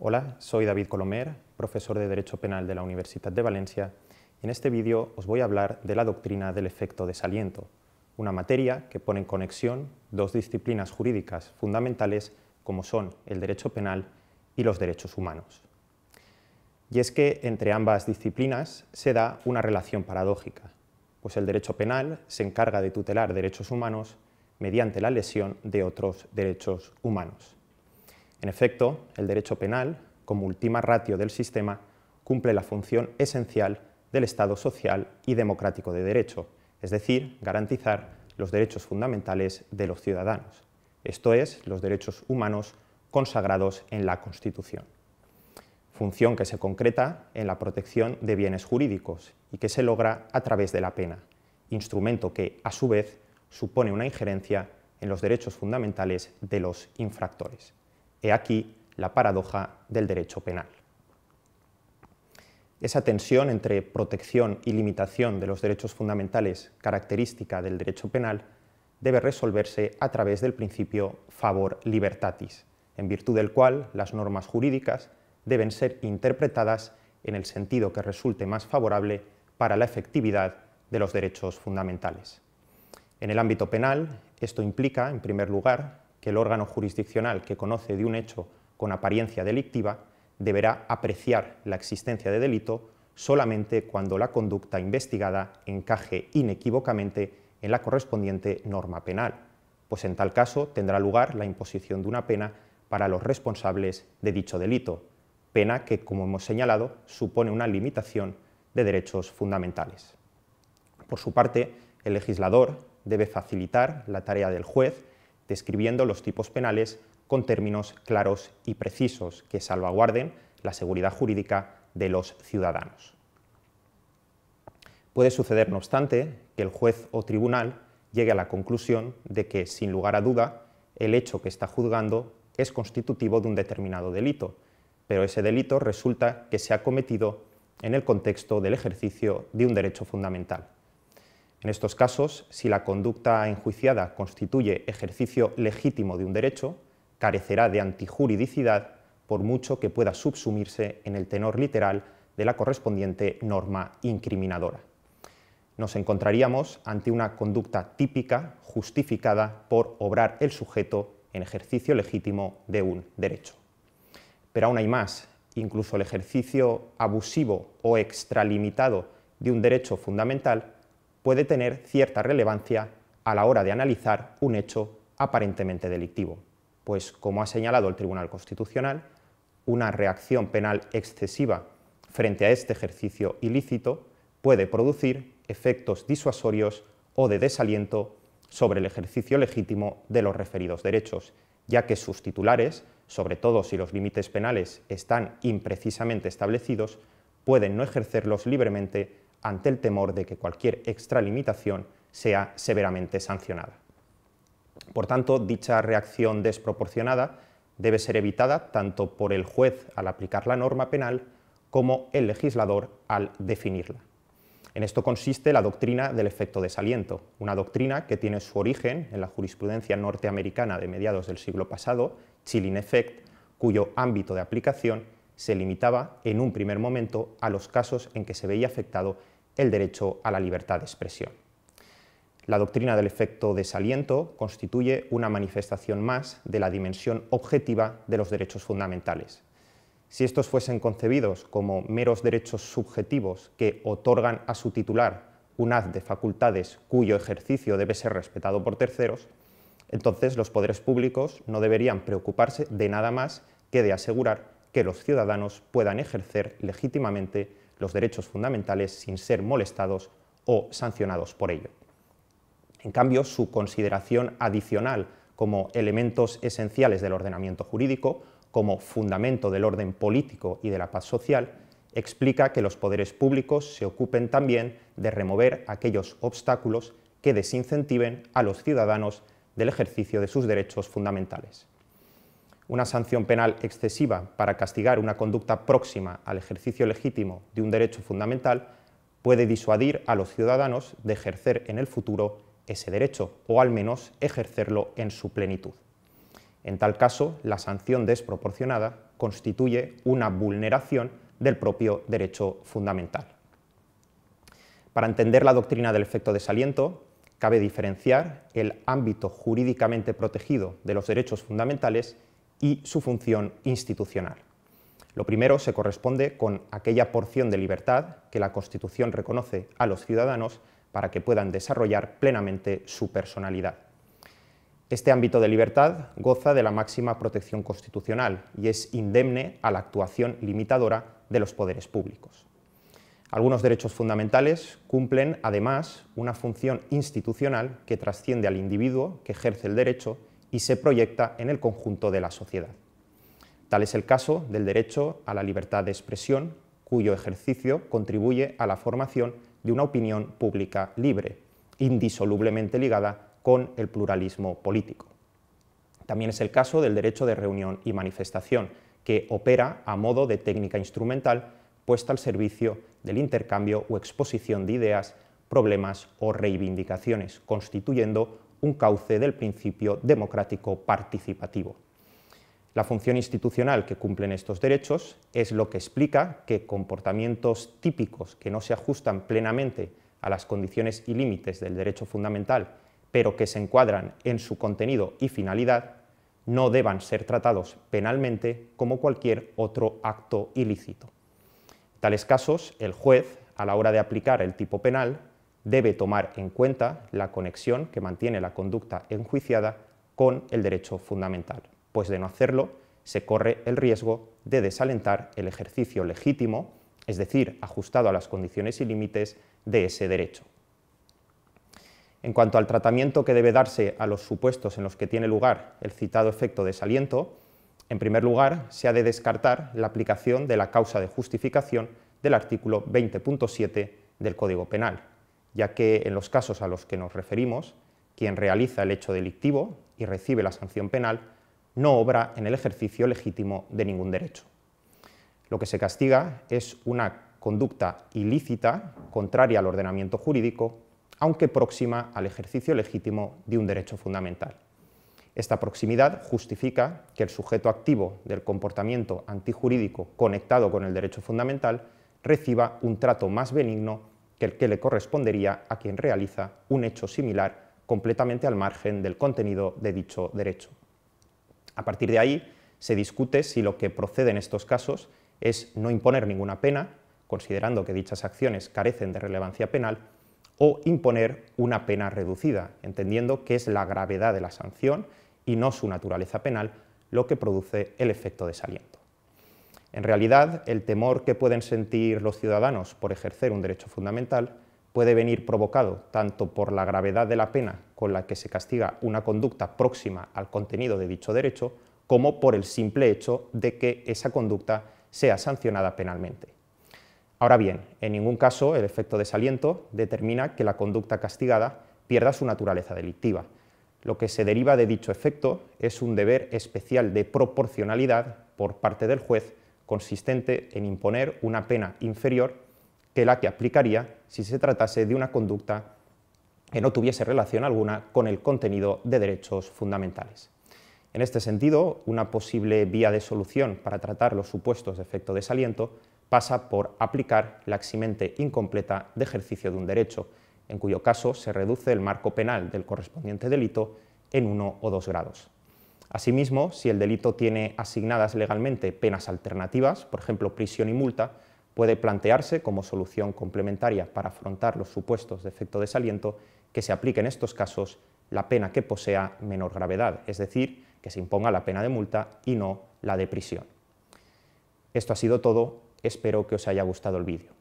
Hola, soy David Colomer, profesor de Derecho Penal de la Universidad de Valencia, y en este vídeo os voy a hablar de la doctrina del efecto desaliento, una materia que pone en conexión dos disciplinas jurídicas fundamentales como son el derecho penal y los derechos humanos. Y es que entre ambas disciplinas se da una relación paradójica, pues el derecho penal se encarga de tutelar derechos humanos mediante la lesión de otros derechos humanos. En efecto, el derecho penal, como última ratio del sistema, cumple la función esencial del Estado social y democrático de derecho, es decir, garantizar los derechos fundamentales de los ciudadanos, esto es, los derechos humanos consagrados en la Constitución. Función que se concreta en la protección de bienes jurídicos y que se logra a través de la pena, instrumento que, a su vez, supone una injerencia en los derechos fundamentales de los infractores. He aquí la paradoja del derecho penal. Esa tensión entre protección y limitación de los derechos fundamentales, característica del derecho penal, debe resolverse a través del principio favor libertatis, en virtud del cual las normas jurídicas deben ser interpretadas en el sentido que resulte más favorable para la efectividad de los derechos fundamentales. En el ámbito penal, esto implica, en primer lugar, que el órgano jurisdiccional que conoce de un hecho con apariencia delictiva deberá apreciar la existencia de delito solamente cuando la conducta investigada encaje inequívocamente en la correspondiente norma penal, pues en tal caso tendrá lugar la imposición de una pena para los responsables de dicho delito, pena que, como hemos señalado, supone una limitación de derechos fundamentales. Por su parte, el legislador debe facilitar la tarea del juez describiendo los tipos penales con términos claros y precisos que salvaguarden la seguridad jurídica de los ciudadanos. Puede suceder, no obstante, que el juez o tribunal llegue a la conclusión de que, sin lugar a duda, el hecho que está juzgando es constitutivo de un determinado delito, pero ese delito resulta que se ha cometido en el contexto del ejercicio de un derecho fundamental. En estos casos, si la conducta enjuiciada constituye ejercicio legítimo de un derecho, carecerá de antijuridicidad por mucho que pueda subsumirse en el tenor literal de la correspondiente norma incriminadora. Nos encontraríamos ante una conducta típica justificada por obrar el sujeto en ejercicio legítimo de un derecho. Pero aún hay más, incluso el ejercicio abusivo o extralimitado de un derecho fundamental puede tener cierta relevancia a la hora de analizar un hecho aparentemente delictivo, pues como ha señalado el Tribunal Constitucional, una reacción penal excesiva frente a este ejercicio ilícito puede producir efectos disuasorios o de desaliento sobre el ejercicio legítimo de los referidos derechos, ya que sus titulares, sobre todo si los límites penales están imprecisamente establecidos, pueden no ejercerlos libremente ante el temor de que cualquier extralimitación sea severamente sancionada. Por tanto, dicha reacción desproporcionada debe ser evitada tanto por el juez al aplicar la norma penal como el legislador al definirla. En esto consiste la doctrina del efecto desaliento, una doctrina que tiene su origen en la jurisprudencia norteamericana de mediados del siglo pasado, Chilling Effect, cuyo ámbito de aplicación se limitaba en un primer momento a los casos en que se veía afectado el derecho a la libertad de expresión. La doctrina del efecto desaliento constituye una manifestación más de la dimensión objetiva de los derechos fundamentales. Si estos fuesen concebidos como meros derechos subjetivos que otorgan a su titular un haz de facultades cuyo ejercicio debe ser respetado por terceros, entonces los poderes públicos no deberían preocuparse de nada más que de asegurar que los ciudadanos puedan ejercer legítimamente los derechos fundamentales sin ser molestados o sancionados por ello. En cambio, su consideración adicional como elementos esenciales del ordenamiento jurídico, como fundamento del orden político y de la paz social, explica que los poderes públicos se ocupen también de remover aquellos obstáculos que desincentiven a los ciudadanos del ejercicio de sus derechos fundamentales una sanción penal excesiva para castigar una conducta próxima al ejercicio legítimo de un derecho fundamental puede disuadir a los ciudadanos de ejercer en el futuro ese derecho, o al menos ejercerlo en su plenitud. En tal caso, la sanción desproporcionada constituye una vulneración del propio derecho fundamental. Para entender la doctrina del efecto desaliento, cabe diferenciar el ámbito jurídicamente protegido de los derechos fundamentales y su función institucional. Lo primero se corresponde con aquella porción de libertad que la Constitución reconoce a los ciudadanos para que puedan desarrollar plenamente su personalidad. Este ámbito de libertad goza de la máxima protección constitucional y es indemne a la actuación limitadora de los poderes públicos. Algunos derechos fundamentales cumplen, además, una función institucional que trasciende al individuo que ejerce el derecho y se proyecta en el conjunto de la sociedad. Tal es el caso del derecho a la libertad de expresión, cuyo ejercicio contribuye a la formación de una opinión pública libre, indisolublemente ligada con el pluralismo político. También es el caso del derecho de reunión y manifestación, que opera a modo de técnica instrumental puesta al servicio del intercambio o exposición de ideas, problemas o reivindicaciones, constituyendo un cauce del principio democrático participativo. La función institucional que cumplen estos derechos es lo que explica que comportamientos típicos que no se ajustan plenamente a las condiciones y límites del derecho fundamental, pero que se encuadran en su contenido y finalidad, no deban ser tratados penalmente como cualquier otro acto ilícito. En tales casos, el juez, a la hora de aplicar el tipo penal, debe tomar en cuenta la conexión que mantiene la conducta enjuiciada con el derecho fundamental, pues de no hacerlo se corre el riesgo de desalentar el ejercicio legítimo, es decir, ajustado a las condiciones y límites de ese derecho. En cuanto al tratamiento que debe darse a los supuestos en los que tiene lugar el citado efecto desaliento, en primer lugar, se ha de descartar la aplicación de la causa de justificación del artículo 20.7 del Código Penal, ya que en los casos a los que nos referimos, quien realiza el hecho delictivo y recibe la sanción penal no obra en el ejercicio legítimo de ningún derecho. Lo que se castiga es una conducta ilícita, contraria al ordenamiento jurídico, aunque próxima al ejercicio legítimo de un derecho fundamental. Esta proximidad justifica que el sujeto activo del comportamiento antijurídico conectado con el derecho fundamental reciba un trato más benigno que le correspondería a quien realiza un hecho similar completamente al margen del contenido de dicho derecho. A partir de ahí, se discute si lo que procede en estos casos es no imponer ninguna pena, considerando que dichas acciones carecen de relevancia penal, o imponer una pena reducida, entendiendo que es la gravedad de la sanción y no su naturaleza penal lo que produce el efecto desaliento. En realidad, el temor que pueden sentir los ciudadanos por ejercer un derecho fundamental puede venir provocado tanto por la gravedad de la pena con la que se castiga una conducta próxima al contenido de dicho derecho, como por el simple hecho de que esa conducta sea sancionada penalmente. Ahora bien, en ningún caso el efecto desaliento determina que la conducta castigada pierda su naturaleza delictiva. Lo que se deriva de dicho efecto es un deber especial de proporcionalidad por parte del juez consistente en imponer una pena inferior que la que aplicaría si se tratase de una conducta que no tuviese relación alguna con el contenido de derechos fundamentales. En este sentido, una posible vía de solución para tratar los supuestos de efecto desaliento pasa por aplicar la eximente incompleta de ejercicio de un derecho, en cuyo caso se reduce el marco penal del correspondiente delito en uno o dos grados. Asimismo, si el delito tiene asignadas legalmente penas alternativas, por ejemplo prisión y multa, puede plantearse como solución complementaria para afrontar los supuestos de efecto desaliento que se aplique en estos casos la pena que posea menor gravedad, es decir, que se imponga la pena de multa y no la de prisión. Esto ha sido todo, espero que os haya gustado el vídeo.